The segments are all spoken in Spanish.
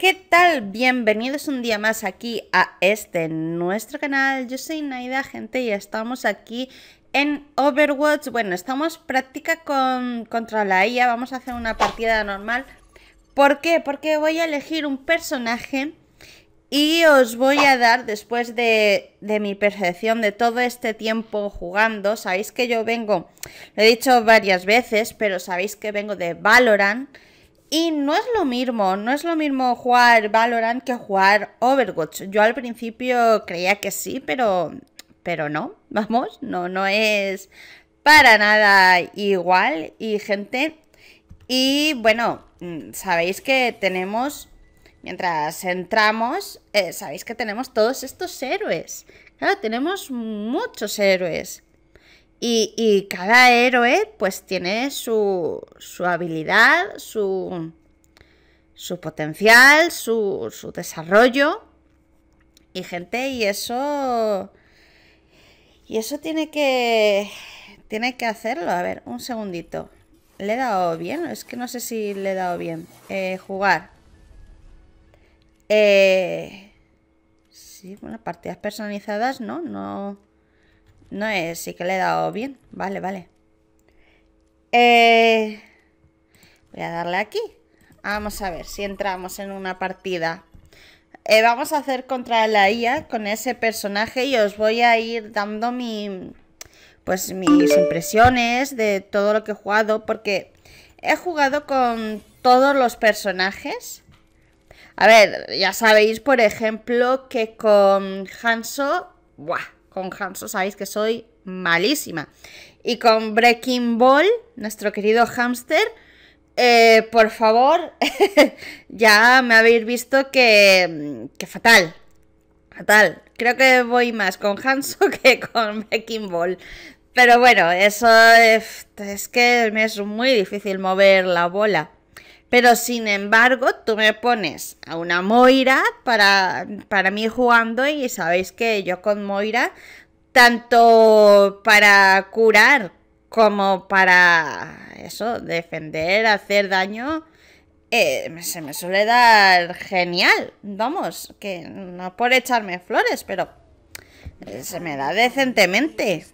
¿Qué tal? Bienvenidos un día más aquí a este nuestro canal. Yo soy Naida, gente, y estamos aquí en Overwatch. Bueno, estamos práctica con, contra la IA. Vamos a hacer una partida normal. ¿Por qué? Porque voy a elegir un personaje y os voy a dar, después de, de, mi percepción de todo este tiempo jugando, sabéis que yo vengo, lo he dicho varias veces, pero sabéis que vengo de Valorant. Y no es lo mismo, no es lo mismo jugar Valorant que jugar Overwatch. Yo al principio creía que sí, pero, pero no, vamos, no, no es para nada igual. Y gente, y bueno, mm, sabéis que tenemos, mientras entramos, eh, sabéis que tenemos todos estos héroes. Claro, tenemos muchos héroes. Y, cada héroe pues tiene su, su habilidad, su, su potencial, su, su desarrollo. Y gente, y eso... Y eso tiene que... Tiene que hacerlo. A ver, un segundito. ¿Le he dado bien? Es que no sé si le he dado bien. Eh, jugar. Eh, sí, bueno, partidas personalizadas, ¿no? No... No es, sí que le he dado bien. Vale, vale. Eh, voy a darle aquí. Vamos a ver si entramos en una partida. Eh, vamos a hacer contra la IA con ese personaje y os voy a ir dando mi, pues mis impresiones de todo lo que he jugado porque he jugado con todos los personajes. A ver, ya sabéis, por ejemplo, que con Hanso, ¡buah! con Hanso sabéis que soy malísima. Y con Breaking Ball, nuestro querido hamster, eh, por favor, ya me habéis visto que, fatal, fatal. Creo que voy más con Hanso que con Breaking Ball. Pero bueno, eso es, es que me es muy difícil mover la bola. Pero sin embargo, tú me pones a una Moira para, para mí jugando y sabéis que yo con Moira, tanto para curar como para eso, defender, hacer daño, eh, se me suele dar genial. Vamos, que no por echarme flores, pero eh, se me da decentemente.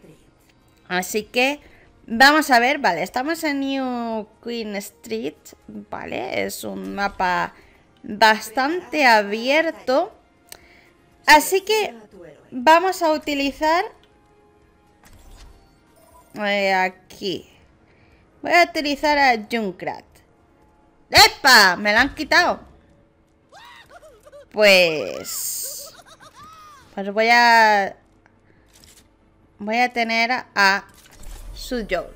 Así que... Vamos a ver, vale, estamos en New Queen Street, ¿vale? Es un mapa bastante abierto. Así que vamos a utilizar... Eh, aquí. Voy a utilizar a Junkrat. ¡Epa! Me la han quitado. Pues... Pues voy a... Voy a tener a yo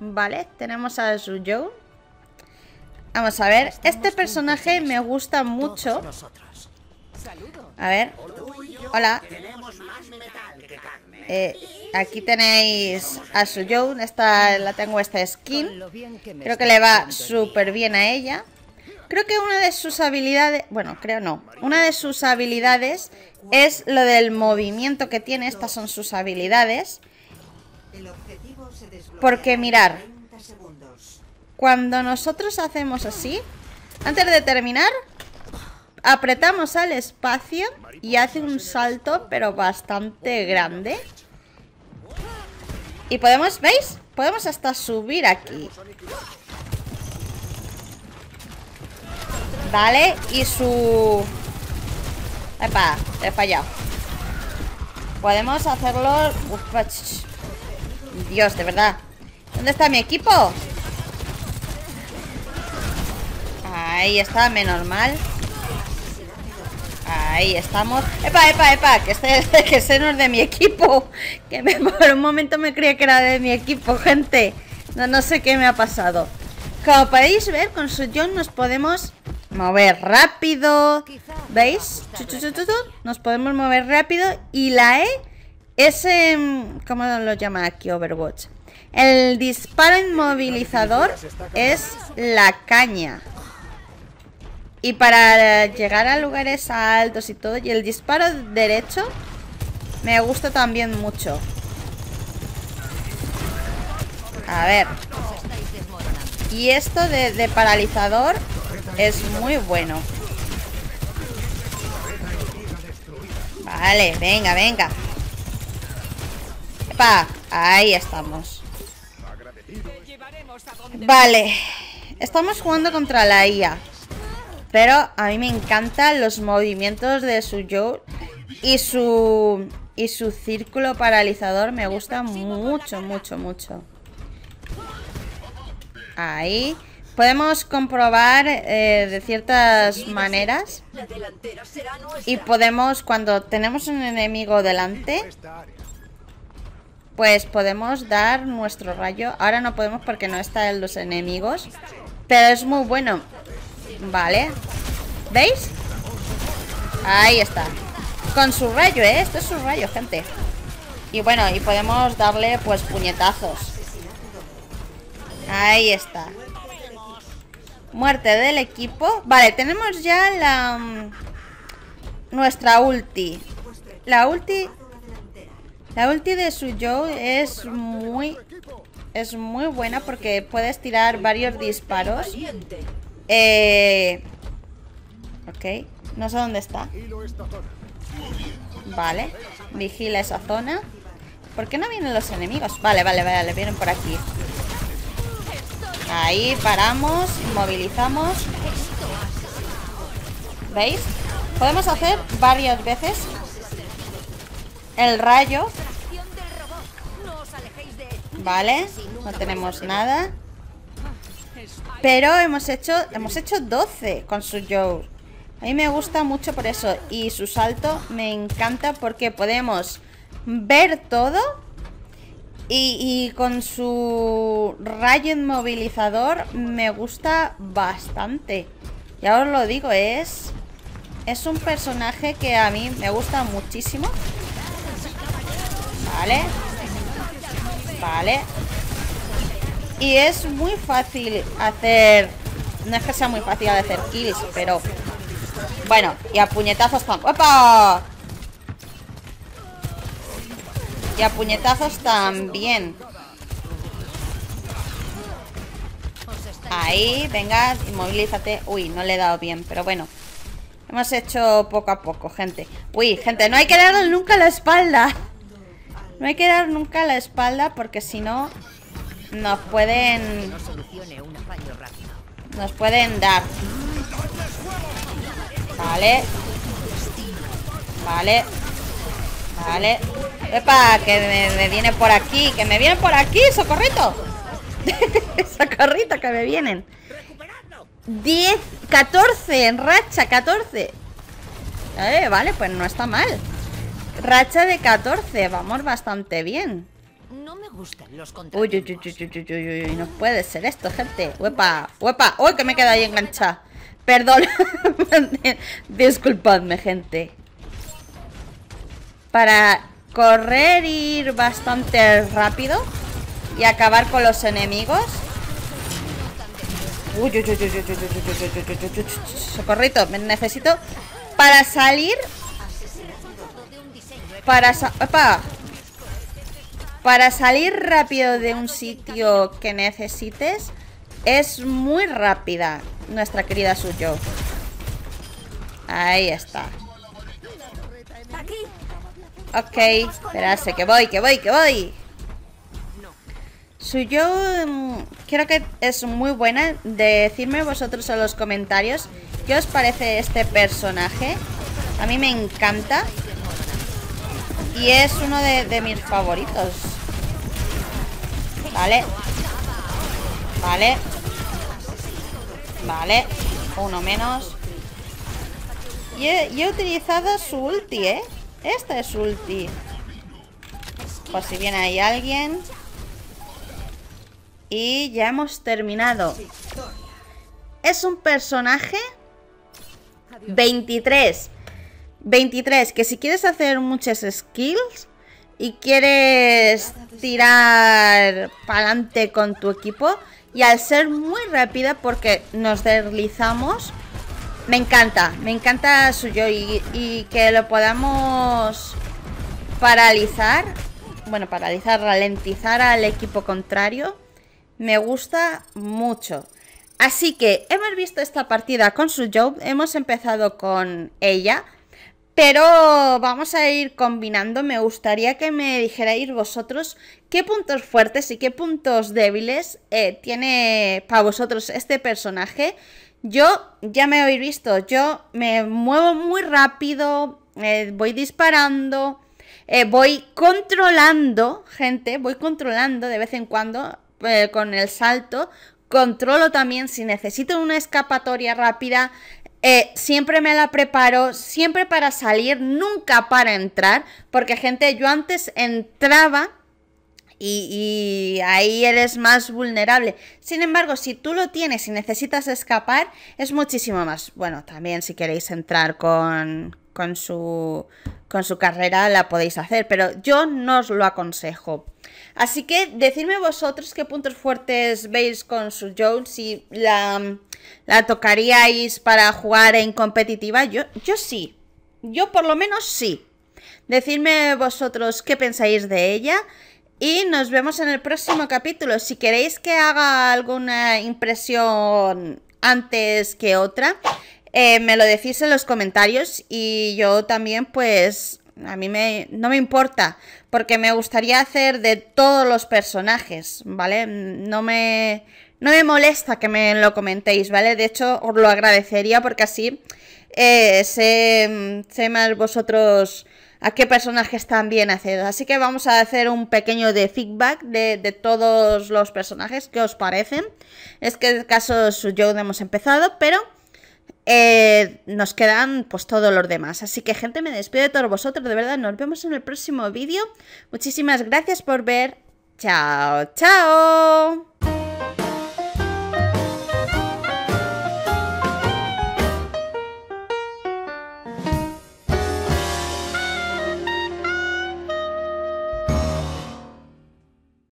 Vale, tenemos a yo Vamos a ver, este personaje me gusta mucho. A ver, hola. Eh, aquí tenéis a yo esta la tengo esta skin. Creo que le va súper bien a ella. Creo que una de sus habilidades, bueno, creo no, una de sus habilidades es lo del movimiento que tiene, estas son sus habilidades. Porque mirar, cuando nosotros hacemos así, antes de terminar, apretamos al espacio y hace un salto, pero bastante grande. Y podemos, ¿veis? Podemos hasta subir aquí. Vale, y su... Epa, he fallado. Podemos hacerlo... Dios, de verdad. ¿Dónde está mi equipo? Ahí está, menos mal. Ahí estamos. ¡Epa, epa, epa! Que este que se este no es de mi equipo. Que por un momento me creía que era de mi equipo, gente. No, no sé qué me ha pasado. Como podéis ver, con su John nos podemos mover rápido. ¿Veis? Nos podemos mover rápido. Y la E es... ¿Cómo lo llama aquí Overwatch? El disparo inmovilizador es la caña. Y para eh, llegar a lugares altos y todo, y el disparo derecho me gusta también mucho. A ver. Y esto de, paralizador es muy bueno. Vale, venga, venga. ¡Epa! Ahí estamos. Vale. Estamos jugando contra la IA. Pero a mí me encantan los movimientos de su yo y su y su círculo paralizador me gusta mucho, mucho, mucho. Ahí. Podemos comprobar eh, de ciertas maneras. Y podemos, cuando tenemos un enemigo delante, pues podemos dar nuestro rayo. Ahora no podemos porque no están los enemigos, pero es muy bueno. Vale. ¿Veis? Ahí está. Con su rayo, ¿eh? Esto es su rayo, gente. Y bueno, y podemos darle pues puñetazos. Ahí está. Muerte del equipo. Vale, tenemos ya la... Mm, nuestra ulti. La ulti la ulti de Suyo es muy es muy buena porque puedes tirar varios disparos. Eh, ok, no sé dónde está. Vale, vigila esa zona. ¿Por qué no vienen los enemigos? Vale, vale, vale, vienen por aquí. Ahí paramos, movilizamos. ¿Veis? Podemos hacer varias veces el rayo Vale, no tenemos nada Pero hemos hecho Hemos hecho 12 con su Joe A mí me gusta mucho por eso Y su salto me encanta Porque podemos ver todo y, con su rayo inmovilizador me gusta bastante. Ya os lo digo, es... Es un personaje que a mí me gusta muchísimo. Vale. Vale Y es muy fácil hacer No es que sea muy fácil hacer kills Pero Bueno, y a puñetazos tan... ¡Opa! Y a puñetazos también Ahí, venga, inmovilízate Uy, no le he dado bien, pero bueno Hemos hecho poco a poco, gente Uy, gente, no hay que darle nunca la espalda no hay que dar nunca la espalda porque si no nos pueden... Nos pueden dar. Vale. Vale. Vale. Epa, que me, viene por aquí. Que me viene por aquí, socorrito. socorrito, que me vienen. 10, 14 en racha, 14. Eh, vale, pues no está mal. Racha de 14, vamos bastante bien. No me gustan los uy, uy, uy, uy, uy, no puede ser esto, gente. Huepa, huepa. Uy, que me quedado ahí enganchada. Perdón. Disculpadme, gente. Para correr, ir bastante rápido y acabar con los enemigos. Uy, uy, uy, uy, uy, uy, uy, uy, uy, uy, para, para salir rápido de un sitio que necesites es muy rápida nuestra querida Suyo. Ahí está. Ok, esperarse, que voy, que voy, que voy. Suyo mm, creo que es muy buena decirme vosotros en los comentarios qué os parece este personaje. A mí me encanta. Y es uno de, mis favoritos. Vale. Vale. Vale. Uno menos. Y he, utilizado su ulti, ¿eh? Esta es su ulti. Por si viene ahí alguien. Y ya hemos terminado. Es un personaje 23. 23, que si quieres hacer muchas skills y quieres tirar para adelante con tu equipo y al ser muy rápida porque nos deslizamos, me encanta, me encanta suyo y, y que lo podamos paralizar, bueno, paralizar, ralentizar al equipo contrario, me gusta mucho. Así que hemos visto esta partida con su job, hemos empezado con ella, pero vamos a ir combinando. Me gustaría que me dijerais vosotros qué puntos fuertes y qué puntos débiles eh, tiene para vosotros este personaje. Yo, ya me habéis visto, yo me muevo muy rápido, eh, voy disparando, eh, voy controlando, gente, voy controlando de vez en cuando con el salto, controlo también si necesito una escapatoria rápida, eh, siempre me la preparo, siempre para salir, nunca para entrar, porque gente, yo antes entraba y, y, ahí eres más vulnerable. Sin embargo, si tú lo tienes y necesitas escapar, es muchísimo más. Bueno, también si queréis entrar con, con su con su carrera la podéis hacer, pero yo no os lo aconsejo. Así que decidme vosotros qué puntos fuertes veis con su Jones, si la, la tocaríais para jugar en competitiva. Yo, yo sí, yo por lo menos sí. Decidme vosotros qué pensáis de ella. Y nos vemos en el próximo capítulo. Si queréis que haga alguna impresión antes que otra, eh, me lo decís en los comentarios y yo también pues a mí me, no me importa, porque me gustaría hacer de todos los personajes, ¿vale? No me, no me molesta que me lo comentéis, ¿vale? De hecho, os lo agradecería porque así eh, sé, sé, más vosotros a qué personajes bien haced. Así que vamos a hacer un pequeño de feedback de, todos los personajes que os parecen. Es que el caso yo hemos empezado, pero... Eh, nos quedan pues todos los demás. Así que gente, me despido de todos vosotros, de verdad, nos vemos en el próximo vídeo. Muchísimas gracias por ver. Chao, chao.